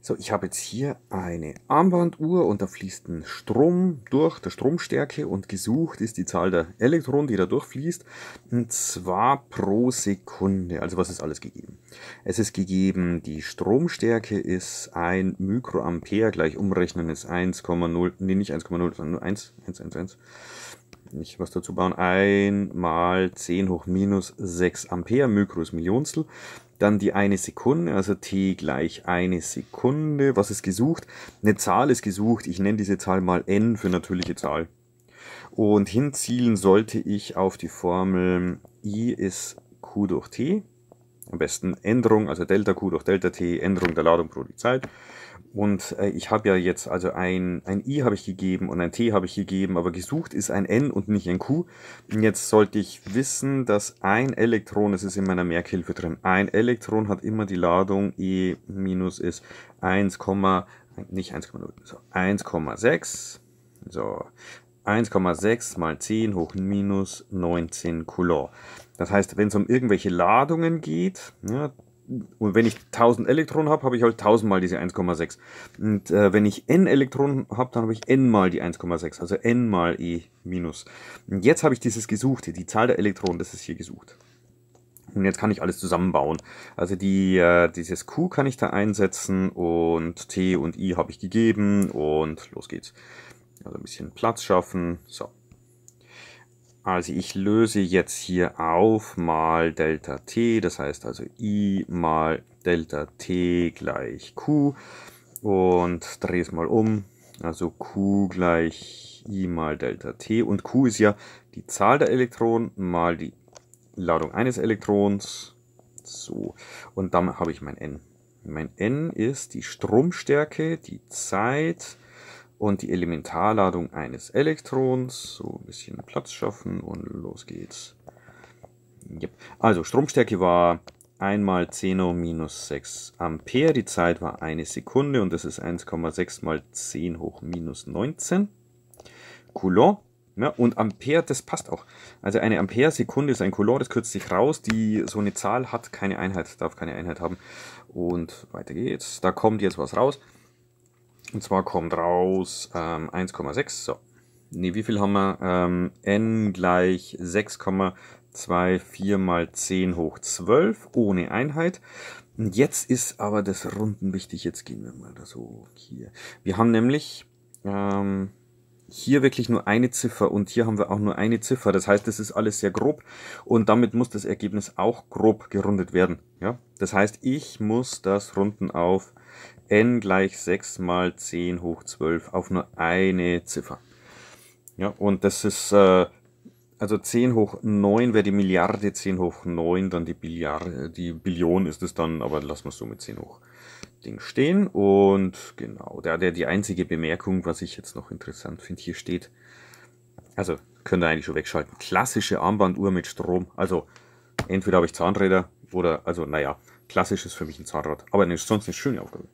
So, ich habe jetzt hier eine Armbanduhr und da fließt ein Strom durch, der Stromstärke und gesucht ist die Zahl der Elektronen, die da durchfließt, und zwar pro Sekunde. Also was ist alles gegeben? Es ist gegeben, die Stromstärke ist 1 Mikroampere, gleich umrechnen ist 1,0, nee nicht 1,0, sondern nur 1, 1, 1, 1 ich was dazu bauen, mal 10 hoch minus 6 Ampere, Mikro Millionstel. Dann die eine Sekunde, also t gleich eine Sekunde. Was ist gesucht? Eine Zahl ist gesucht. Ich nenne diese Zahl mal n für natürliche Zahl. Und hinzielen sollte ich auf die Formel i ist q durch t. Am besten Änderung, also Delta Q durch Delta T, Änderung der Ladung pro die Zeit. Und äh, ich habe ja jetzt, also ein, ein I habe ich gegeben und ein T habe ich gegeben, aber gesucht ist ein N und nicht ein Q. Und jetzt sollte ich wissen, dass ein Elektron, es ist in meiner Merkhilfe drin, ein Elektron hat immer die Ladung E minus ist 1, nicht 1,0, so 1,6. So, 1,6 mal 10 hoch minus 19 Coulomb. Das heißt, wenn es um irgendwelche Ladungen geht, ja, ne, und wenn ich 1000 Elektronen habe, habe ich halt 1000 mal diese 1,6. Und äh, wenn ich n Elektronen habe, dann habe ich n mal die 1,6, also n mal e minus. Und jetzt habe ich dieses Gesuchte, die Zahl der Elektronen, das ist hier gesucht. Und jetzt kann ich alles zusammenbauen. Also die, äh, dieses Q kann ich da einsetzen und T und I habe ich gegeben und los geht's. Also ein bisschen Platz schaffen. So. Also ich löse jetzt hier auf mal Delta T, das heißt also I mal Delta T gleich Q und drehe es mal um. Also Q gleich I mal Delta T und Q ist ja die Zahl der Elektronen mal die Ladung eines Elektrons. So, und dann habe ich mein N. Mein N ist die Stromstärke, die Zeit, und die Elementarladung eines Elektrons. So ein bisschen Platz schaffen und los geht's. Yep. Also Stromstärke war einmal 10 hoch minus 6 Ampere. Die Zeit war eine Sekunde und das ist 1,6 mal 10 hoch minus 19 Coulomb. Ja, ne, und Ampere, das passt auch. Also eine Ampere-Sekunde ist ein Coulomb, das kürzt sich raus. Die, so eine Zahl hat keine Einheit, darf keine Einheit haben. Und weiter geht's. Da kommt jetzt was raus. Und zwar kommt raus ähm, 1,6. So. Ne, wie viel haben wir? Ähm, n gleich 6,24 mal 10 hoch 12 ohne Einheit. Und jetzt ist aber das Runden wichtig. Jetzt gehen wir mal da so hier. Wir haben nämlich ähm, hier wirklich nur eine Ziffer und hier haben wir auch nur eine Ziffer. Das heißt, das ist alles sehr grob und damit muss das Ergebnis auch grob gerundet werden. Ja? Das heißt, ich muss das runden auf n gleich 6 mal 10 hoch 12 auf nur eine Ziffer. Ja, und das ist äh, also 10 hoch 9 wäre die Milliarde, 10 hoch 9, dann die Billiarde, die Billion ist es dann, aber lassen wir es so mit 10 hoch Ding stehen. Und genau, da der die einzige Bemerkung, was ich jetzt noch interessant finde, hier steht, also könnt ihr eigentlich schon wegschalten, klassische Armbanduhr mit Strom. Also entweder habe ich Zahnräder oder, also naja, klassisch ist für mich ein Zahnrad, aber sonst eine schöne Aufgabe.